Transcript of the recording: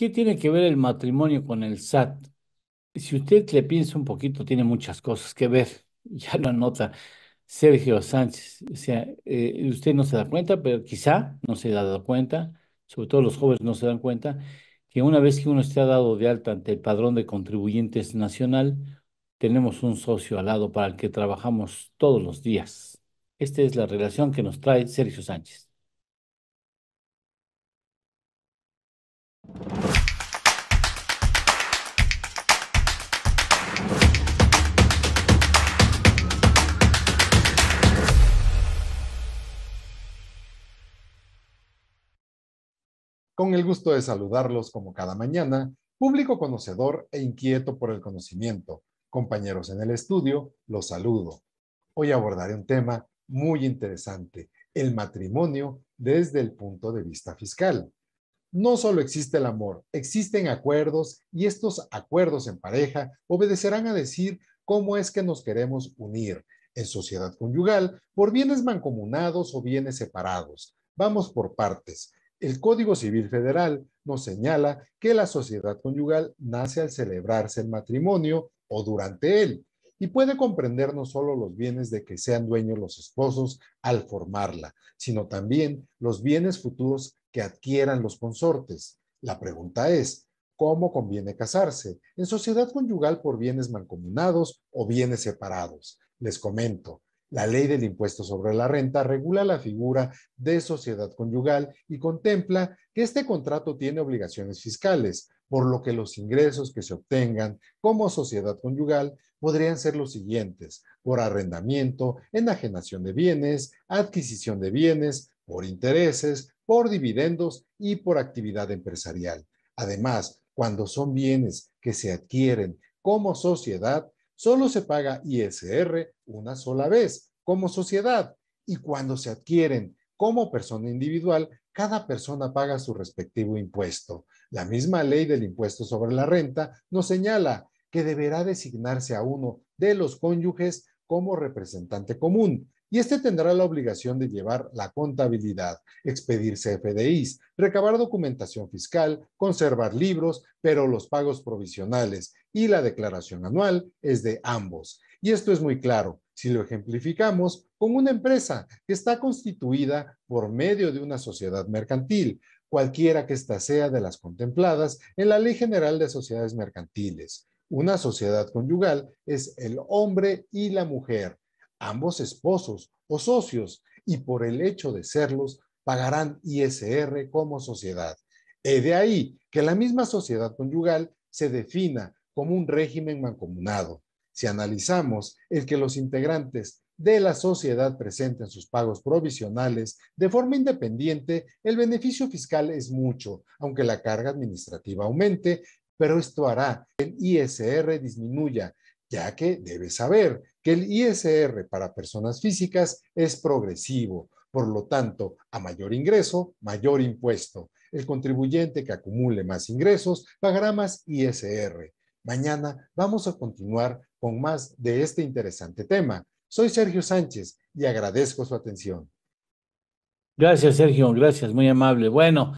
¿Qué tiene que ver el matrimonio con el SAT? Si usted le piensa un poquito, tiene muchas cosas que ver. Ya lo anota Sergio Sánchez. O sea, eh, usted no se da cuenta, pero quizá no se ha dado cuenta, sobre todo los jóvenes no se dan cuenta, que una vez que uno está dado de alta ante el padrón de contribuyentes nacional, tenemos un socio al lado para el que trabajamos todos los días. Esta es la relación que nos trae Sergio Sánchez. Con el gusto de saludarlos como cada mañana, público conocedor e inquieto por el conocimiento. Compañeros en el estudio, los saludo. Hoy abordaré un tema muy interesante, el matrimonio desde el punto de vista fiscal. No solo existe el amor, existen acuerdos y estos acuerdos en pareja obedecerán a decir cómo es que nos queremos unir en sociedad conyugal por bienes mancomunados o bienes separados. Vamos por partes. El Código Civil Federal nos señala que la sociedad conyugal nace al celebrarse el matrimonio o durante él y puede comprender no solo los bienes de que sean dueños los esposos al formarla, sino también los bienes futuros que adquieran los consortes. La pregunta es, ¿cómo conviene casarse? En sociedad conyugal por bienes mancomunados o bienes separados. Les comento, la ley del impuesto sobre la renta regula la figura de sociedad conyugal y contempla que este contrato tiene obligaciones fiscales, por lo que los ingresos que se obtengan como sociedad conyugal podrían ser los siguientes, por arrendamiento, enajenación de bienes, adquisición de bienes, por intereses, por dividendos y por actividad empresarial. Además, cuando son bienes que se adquieren como sociedad, solo se paga ISR una sola vez como sociedad y cuando se adquieren como persona individual, cada persona paga su respectivo impuesto. La misma ley del impuesto sobre la renta nos señala que deberá designarse a uno de los cónyuges como representante común, y este tendrá la obligación de llevar la contabilidad, expedir CFDIs, recabar documentación fiscal, conservar libros, pero los pagos provisionales y la declaración anual es de ambos. Y esto es muy claro si lo ejemplificamos con una empresa que está constituida por medio de una sociedad mercantil, cualquiera que ésta sea de las contempladas en la Ley General de Sociedades Mercantiles. Una sociedad conyugal es el hombre y la mujer, Ambos esposos o socios, y por el hecho de serlos, pagarán ISR como sociedad. He de ahí que la misma sociedad conyugal se defina como un régimen mancomunado. Si analizamos el que los integrantes de la sociedad presenten sus pagos provisionales de forma independiente, el beneficio fiscal es mucho, aunque la carga administrativa aumente, pero esto hará que el ISR disminuya, ya que, debe saber, que el ISR para personas físicas es progresivo, por lo tanto, a mayor ingreso, mayor impuesto. El contribuyente que acumule más ingresos pagará más ISR. Mañana vamos a continuar con más de este interesante tema. Soy Sergio Sánchez y agradezco su atención. Gracias, Sergio. Gracias, muy amable. Bueno.